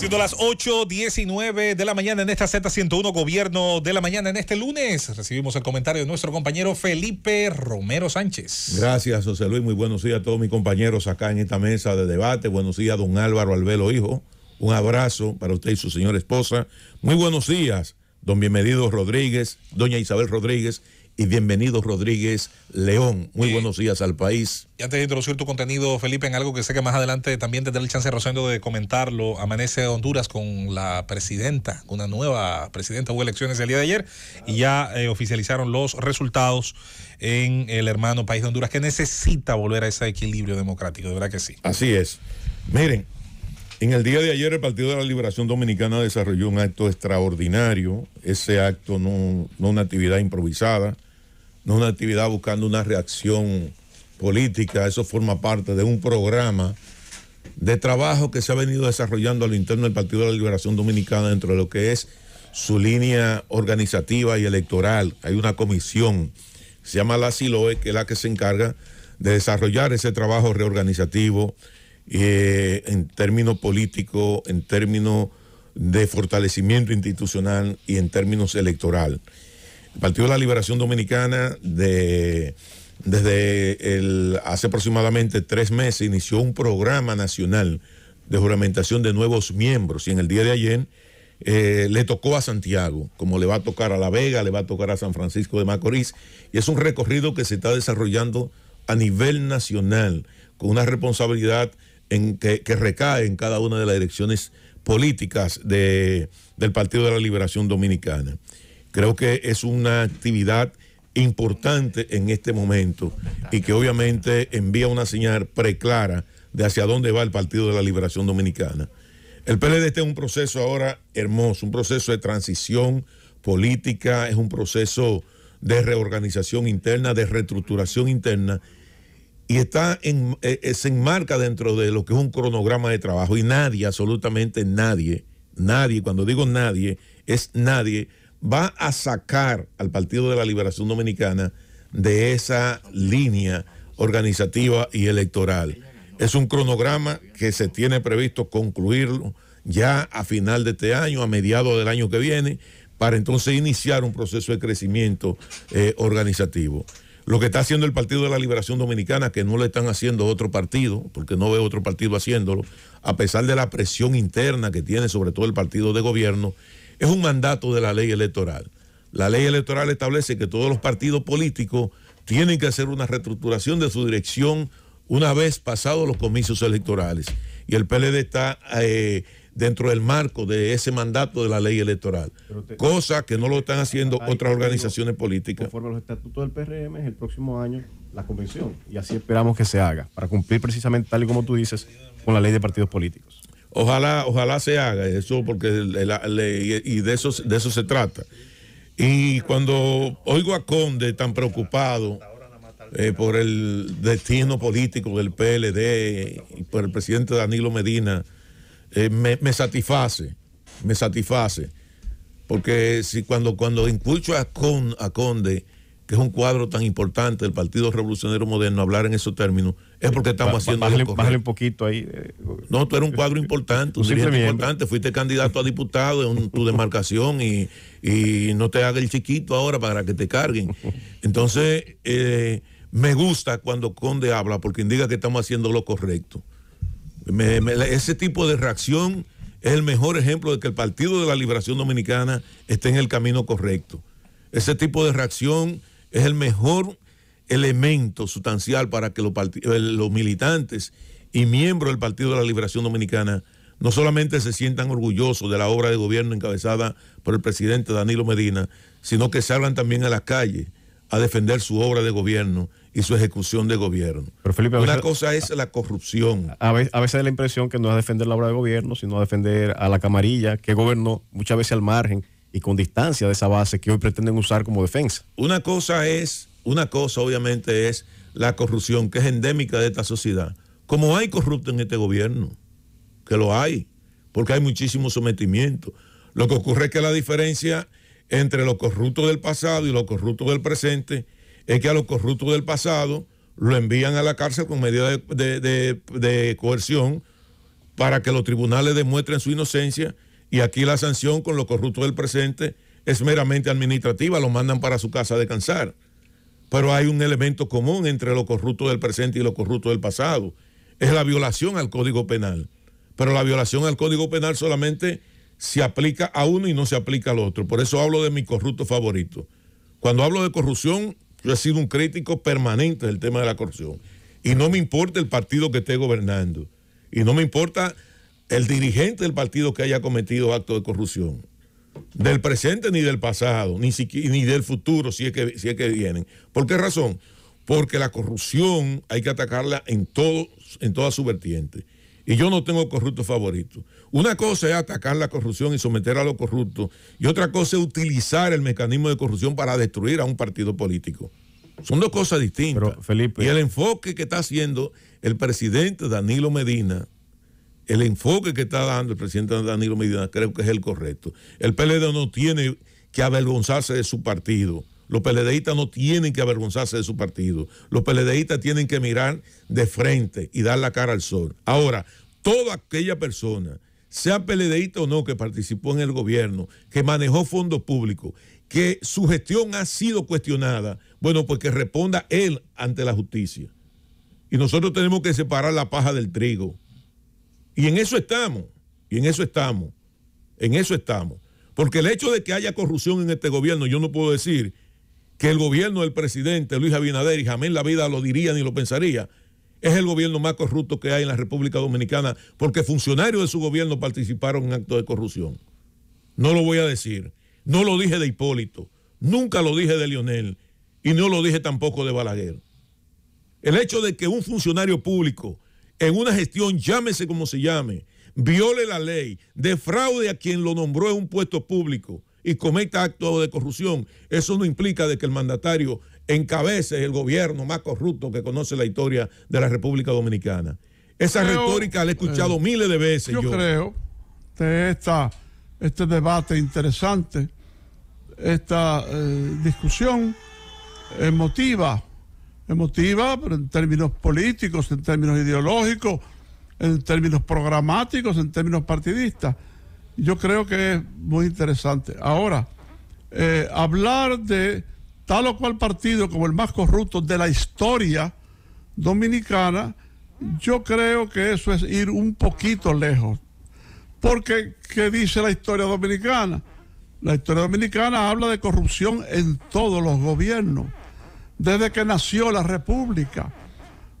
Siendo las 8.19 de la mañana en esta Z101, Gobierno de la Mañana, en este lunes, recibimos el comentario de nuestro compañero Felipe Romero Sánchez. Gracias, José Luis. Muy buenos días a todos mis compañeros acá en esta mesa de debate. Buenos días, don Álvaro Albelo, hijo. Un abrazo para usted y su señora esposa. Muy buenos días, don Bienvenido Rodríguez, doña Isabel Rodríguez y bienvenido Rodríguez León. Muy buenos días al país. Y antes de introducir tu contenido, Felipe, en algo que sé que más adelante también tendrá el chance Rosendo de comentarlo, amanece Honduras con la presidenta, con una nueva presidenta, hubo elecciones el día de ayer y ya eh, oficializaron los resultados en el hermano país de Honduras que necesita volver a ese equilibrio democrático, de verdad que sí. Así es. Miren, en el día de ayer el Partido de la Liberación Dominicana desarrolló un acto extraordinario, ese acto no, no una actividad improvisada no es una actividad buscando una reacción política, eso forma parte de un programa de trabajo que se ha venido desarrollando a lo interno del Partido de la Liberación Dominicana dentro de lo que es su línea organizativa y electoral. Hay una comisión, se llama la SILOE, que es la que se encarga de desarrollar ese trabajo reorganizativo eh, en términos políticos, en términos de fortalecimiento institucional y en términos electoral. El Partido de la Liberación Dominicana de, desde hace aproximadamente tres meses inició un programa nacional de juramentación de nuevos miembros y en el día de ayer eh, le tocó a Santiago, como le va a tocar a La Vega, le va a tocar a San Francisco de Macorís y es un recorrido que se está desarrollando a nivel nacional con una responsabilidad en que, recae en cada una de las direcciones políticas de, del Partido de la Liberación Dominicana. Creo que es una actividad importante en este momento y que obviamente envía una señal preclara de hacia dónde va el Partido de la Liberación Dominicana. El PLD está en un proceso ahora hermoso, un proceso de transición política, es un proceso de reorganización interna, de reestructuración interna, y está eh, eh, se enmarca dentro de lo que es un cronograma de trabajo, y nadie, absolutamente nadie, nadie, cuando digo nadie, es nadie, va a sacar al Partido de la Liberación Dominicana de esa línea organizativa y electoral. Es un cronograma que se tiene previsto concluirlo ya a final de este año, a mediados del año que viene, para entonces iniciar un proceso de crecimiento eh, organizativo. Lo que está haciendo el Partido de la Liberación Dominicana, que no lo están haciendo otro partido, porque no veo otro partido haciéndolo, a pesar de la presión interna que tiene sobre todo el partido de gobierno, es un mandato de la ley electoral. La ley electoral establece que todos los partidos políticos tienen que hacer una reestructuración de su dirección una vez pasados los comicios electorales. Y el PLD está eh, dentro del marco de ese mandato de la ley electoral, cosa que no lo están ah, haciendo otras organizaciones políticas. Conforme a los estatutos del PRM, es el próximo año la convención, y así esperamos que se haga, para cumplir precisamente, tal y como tú dices, con la ley de partidos políticos. Ojalá, ojalá se haga eso, porque y de eso, de eso se trata. Y cuando oigo a Conde tan preocupado eh, por el destino político del PLD y por el presidente Danilo Medina, eh, me, satisface, me satisface. Porque si cuando, cuando a Conde, que es un cuadro tan importante del Partido Revolucionario Moderno, hablar en esos términos, es porque estamos haciendo bájale, bájale un poquito ahí. Eh, no, tú eres un cuadro importante, un importante, fuiste candidato a diputado en tu demarcación y, no te haga el chiquito ahora para que te carguen. Entonces, eh, me gusta cuando Conde habla porque indica que estamos haciendo lo correcto. ese tipo de reacción es el mejor ejemplo de que el Partido de la Liberación Dominicana ...esté en el camino correcto. Ese tipo de reacción es el mejor elemento sustancial para que los, militantes y miembros del Partido de la Liberación Dominicana no solamente se sientan orgullosos de la obra de gobierno encabezada por el presidente Danilo Medina, sino que salgan también a las calles a defender su obra de gobierno y su ejecución de gobierno. Una cosa es la corrupción. A veces, hay la impresión que no es defender la obra de gobierno, sino a defender a la camarilla que gobernó muchas veces al margen y con distancia de esa base que hoy pretenden usar como defensa. Una cosa es, una cosa obviamente es la corrupción que es endémica de esta sociedad. Como hay corrupto en este gobierno, que lo hay, porque hay muchísimo sometimiento. Lo que ocurre es que la diferencia entre los corruptos del pasado y los corruptos del presente es que a los corruptos del pasado lo envían a la cárcel con medida de coerción para que los tribunales demuestren su inocencia y aquí la sanción con lo corrupto del presente es meramente administrativa, lo mandan para su casa a descansar. Pero hay un elemento común entre lo corrupto del presente y lo corrupto del pasado. Es la violación al Código Penal. Pero la violación al Código Penal solamente se aplica a uno y no se aplica al otro. Por eso hablo de mi corrupto favorito. Cuando hablo de corrupción, yo he sido un crítico permanente del tema de la corrupción. Y no me importa el partido que esté gobernando. Y no me importa el dirigente del partido que haya cometido actos de corrupción, del presente ni del pasado, ni, ni del futuro, si es, que, si que vienen. ¿Por qué razón? Porque la corrupción hay que atacarla en, todo, en toda su vertiente. Y yo no tengo corruptos favoritos. Una cosa es atacar la corrupción y someter a los corruptos, y otra cosa es utilizar el mecanismo de corrupción para destruir a un partido político. Son dos cosas distintas. Felipe, y el enfoque que está haciendo el presidente Danilo Medina el enfoque que está dando el presidente Danilo Medina creo que es el correcto. El PLD no tiene que avergonzarse de su partido. Los PLDistas no tienen que avergonzarse de su partido. Los PLDistas tienen que mirar de frente y dar la cara al sol. Ahora, toda aquella persona, sea PLDista o no, que participó en el gobierno, que manejó fondos públicos, que su gestión ha sido cuestionada, bueno, pues que responda él ante la justicia. Y nosotros tenemos que separar la paja del trigo. Y en eso estamos, y en eso estamos, en eso estamos. Porque el hecho de que haya corrupción en este gobierno, yo no puedo decir que el gobierno del presidente Luis Abinader, y jamás en la vida lo diría ni lo pensaría, es el gobierno más corrupto que hay en la República Dominicana, porque funcionarios de su gobierno participaron en actos de corrupción. No lo voy a decir. No lo dije de Hipólito, nunca lo dije de Lionel, y no lo dije tampoco de Balaguer. El hecho de que un funcionario público en una gestión, llámese como se llame, viole la ley, defraude a quien lo nombró en un puesto público y cometa actos de corrupción, eso no implica de que el mandatario encabece el gobierno más corrupto que conoce la historia de la República Dominicana. Esa retórica la he escuchado eh, miles de veces. Yo, creo que esta, este debate interesante, esta eh, discusión emotiva emotiva, pero en términos políticos, en términos ideológicos, en términos programáticos, en términos partidistas. Yo creo que es muy interesante. Ahora, eh, hablar de tal o cual partido como el más corrupto de la historia dominicana, yo creo que eso es ir un poquito lejos. Porque, ¿qué dice la historia dominicana? La historia dominicana habla de corrupción en todos los gobiernos desde que nació la República,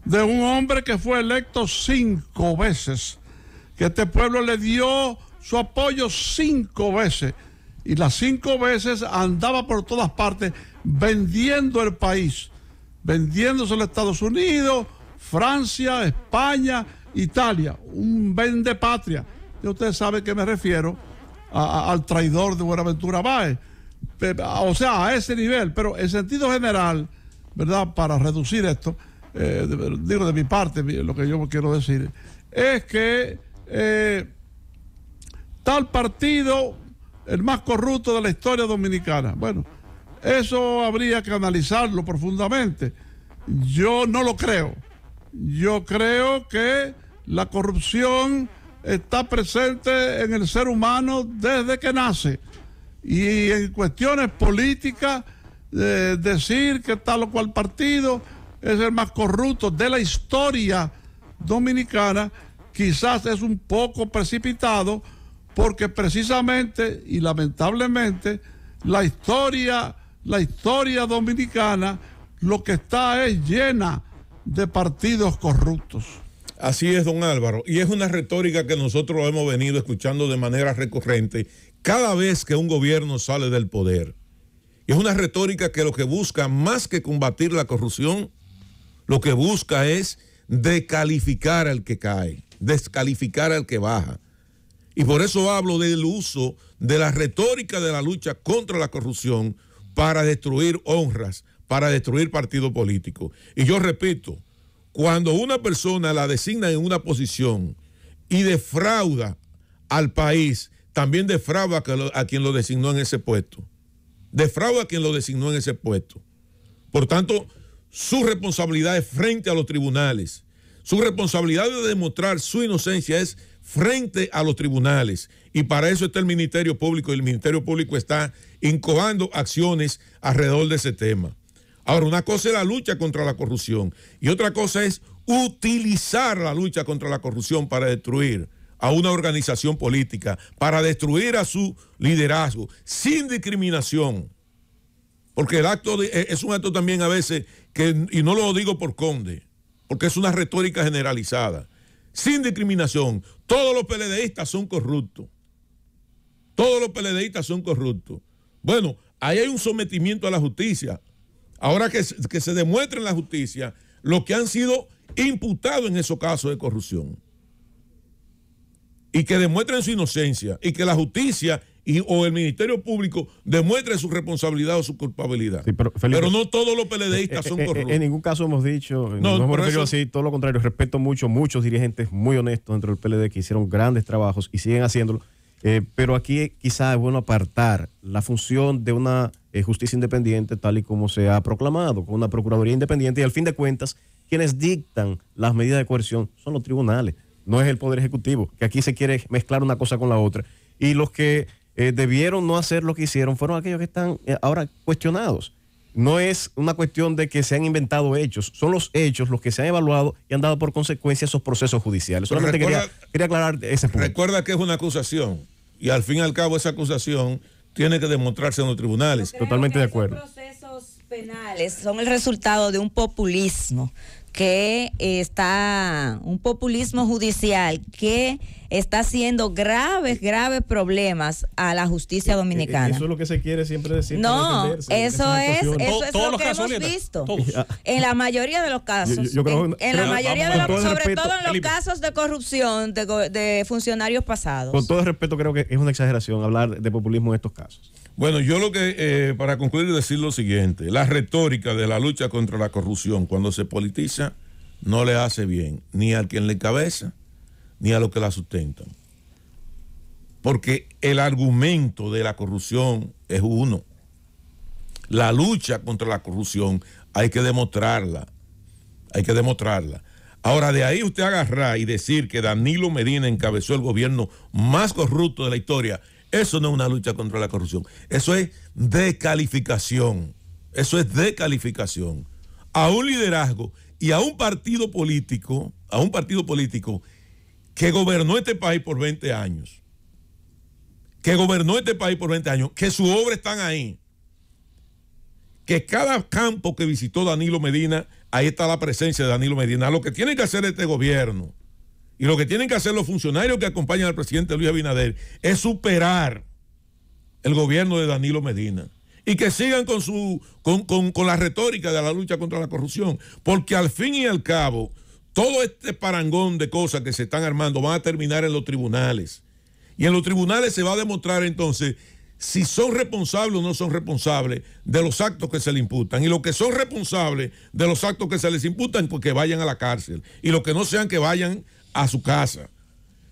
de un hombre que fue electo cinco veces, que este pueblo le dio su apoyo cinco veces y las cinco veces andaba por todas partes vendiendo el país, vendiéndose los Estados Unidos, Francia, España, Italia, un vende patria. Y ustedes saben que me refiero al traidor de Buenaventura Báez, o sea, a ese nivel, pero en sentido general ¿verdad? Para reducir esto, eh, digo de mi parte, lo que yo quiero decir, es que eh, tal partido, el más corrupto de la historia dominicana, bueno, eso habría que analizarlo profundamente. Yo no lo creo. Yo creo que la corrupción está presente en el ser humano desde que nace. Y en cuestiones políticas decir que tal o cual partido es el más corrupto de la historia dominicana, quizás es un poco precipitado porque precisamente y lamentablemente la historia, la historia dominicana lo que está es llena de partidos corruptos. Así es, don Álvaro. Y es una retórica que nosotros hemos venido escuchando de manera recurrente cada vez que un gobierno sale del poder es una retórica que lo que busca, más que combatir la corrupción, lo que busca es descalificar al que cae, descalificar al que baja. Y por eso hablo del uso de la retórica de la lucha contra la corrupción para destruir honras, para destruir partidos políticos. Y yo repito, cuando una persona la designa en una posición y defrauda al país, también defrauda a quien lo designó en ese puesto defrauda a quien lo designó en ese puesto. Por tanto, su responsabilidad es frente a los tribunales. Su responsabilidad de demostrar su inocencia es frente a los tribunales. Y para eso está el Ministerio Público y el Ministerio Público está incubando acciones alrededor de ese tema. Ahora, una cosa es la lucha contra la corrupción y otra cosa es utilizar la lucha contra la corrupción para destruir a una organización política para destruir a su liderazgo sin discriminación. Porque el acto e, es un acto también a veces que, y no lo digo por conde, porque es una retórica generalizada. Sin discriminación, todos los PLDistas son corruptos. Todos los PLDistas son corruptos. Bueno, ahí hay un sometimiento a la justicia. Ahora que, que se demuestre en la justicia lo que han sido imputados en esos casos de corrupción y que demuestren su inocencia y que la justicia o el Ministerio Público demuestre su responsabilidad o su culpabilidad. pero, no todos los PLDistas eh, son eh, eh, corruptos. en ningún caso hemos dicho, no, no hemos así, todo lo contrario. Respeto mucho, muchos dirigentes muy honestos dentro del PLD que hicieron grandes trabajos y siguen haciéndolo. pero aquí quizás es bueno apartar la función de una justicia independiente tal y como se ha proclamado, con una Procuraduría independiente y al fin de cuentas quienes dictan las medidas de coerción son los tribunales no es el Poder Ejecutivo, que aquí se quiere mezclar una cosa con la otra. Y los que eh, debieron no hacer lo que hicieron fueron aquellos que están eh, ahora cuestionados. No es una cuestión de que se han inventado hechos, son los hechos los que se han evaluado y han dado por consecuencia esos procesos judiciales. Solamente quería, quería, aclarar ese punto. Recuerda que es una acusación y al fin y al cabo esa acusación tiene que demostrarse en los tribunales. Totalmente de acuerdo. Los procesos penales son el resultado de un populismo que eh, está un populismo judicial que está haciendo graves, graves problemas a la justicia eh, eh, dominicana. Eso es lo que se quiere siempre decir. No, eso es, eso es lo que hemos visto. Ah. En la mayoría de los casos. en, la mayoría de los, sobre todo en los casos de corrupción de, funcionarios pasados. Con todo respeto, creo que es una exageración hablar de populismo en estos casos. Bueno, yo lo que, eh, para concluir, decir lo siguiente, la retórica de la lucha contra la corrupción, cuando se politiza, no le hace bien ni al quien le encabeza, ni a los que la sustentan. Porque el argumento de la corrupción es uno. La lucha contra la corrupción hay que demostrarla. Hay que demostrarla. Ahora, de ahí usted agarrar y decir que Danilo Medina encabezó el gobierno más corrupto de la historia, eso no es una lucha contra la corrupción. Eso es descalificación. Eso es descalificación. A un liderazgo y a un partido político, a un partido político que gobernó este país por 20 años. Que gobernó este país por 20 años, que su obra están ahí. Que cada campo que visitó Danilo Medina, ahí está la presencia de Danilo Medina. Lo que tiene que hacer este gobierno y lo que tienen que hacer los funcionarios que acompañan al presidente Luis Abinader es superar el gobierno de Danilo Medina. Y que sigan con, su, con, la retórica de la lucha contra la corrupción. Porque al fin y al cabo, todo este parangón de cosas que se están armando van a terminar en los tribunales. Y en los tribunales se va a demostrar entonces si son responsables o no son responsables de los actos que se le imputan. Y los que son responsables de los actos que se les imputan, pues que vayan a la cárcel. Y los que no sean, que vayan a su casa.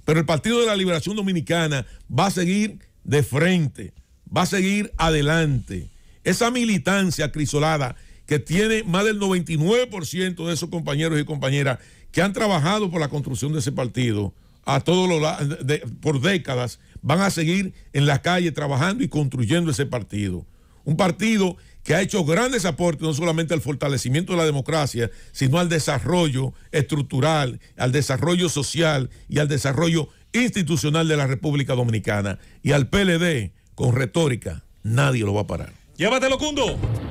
Pero el Partido de la Liberación Dominicana va a seguir de frente, va a seguir adelante. Esa militancia crisolada que tiene más del 99% de esos compañeros y compañeras que han trabajado por la construcción de ese partido a todos los, por décadas, van a seguir en la calle trabajando y construyendo ese partido. Un partido que ha hecho grandes aportes no solamente al fortalecimiento de la democracia, sino al desarrollo estructural, al desarrollo social y al desarrollo institucional de la República Dominicana. Y al PLD, con retórica, nadie lo va a parar. Llévatelo, Cundo.